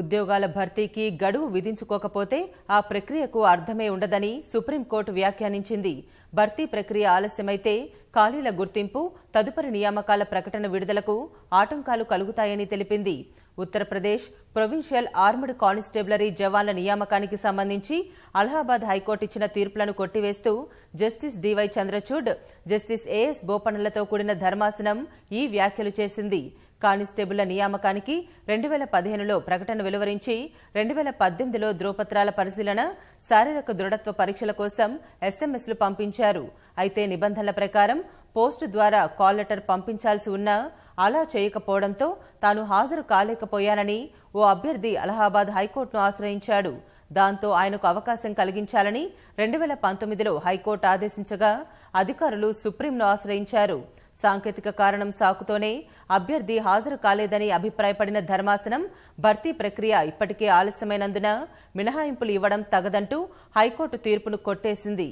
ఉద్యోగాల భర్తీకి గడువు విధించుకోకపోతే ఆ ప్రక్రియకు అర్థమే ఉండదని సుప్రీంకోర్టు వ్యాఖ్యానించింది భర్తీ ప్రక్రియ ఆలస్యమైతే ఖాళీల గుర్తింపు తదుపరి నియామకాల ప్రకటన విడుదలకు ఆటంకాలు కలుగుతాయని తెలిపింది ఉత్తరప్రదేశ్ ప్రొవిన్షియల్ ఆర్మడ్ కానిస్టేబులరీ జవాన్ల నియామకానికి సంబంధించి అలహాబాద్ హైకోర్టు ఇచ్చిన తీర్పులను కొట్టివేస్తూ justice DY Chandrachud justice as బోపన్నలతో కూడిన ధర్మాసనం ఈ వ్యాఖ్యలు చేసింది కానిస్టేబుళ్ల నియామకానికి రెండు వేల పదిహేనులో ప్రకటన వెలువరించి రెండు వేల పద్దెనిమిదిలో ధృవపత్రాల పరిశీలన శారీరక దృఢత్వ పరీక్షల కోసం ఎస్ఎంఎస్లు పంపించారు అయితే నిబంధనల ప్రకారం పోస్టు ద్వారా కాల్ లెటర్ పంపించాల్సి ఉన్నా అలా చేయకపోవడంతో తాను హాజరు కాలేకపోయానని ఓ అభ్యర్థి అలహాబాద్ హైకోర్టును ఆశ్రయించాడు దాంతో ఆయనకు అవకాశం కలిగించాలని రెండు వేల పంతొమ్మిదిలో హైకోర్టు ఆదేశించగా అధికారులు సుప్రీంను ఆశ్రయించారు సాంకేతిక కారణం సాకుతోనే అభ్యర్థి హాజరు కాలేదని అభిప్రాయపడిన ధర్మాసనం భర్తీ ప్రక్రియ ఇప్పటికే ఆలస్యమైనందున మినహాయింపులు ఇవ్వడం తగదంటూ హైకోర్టు తీర్పును కొట్టేసింది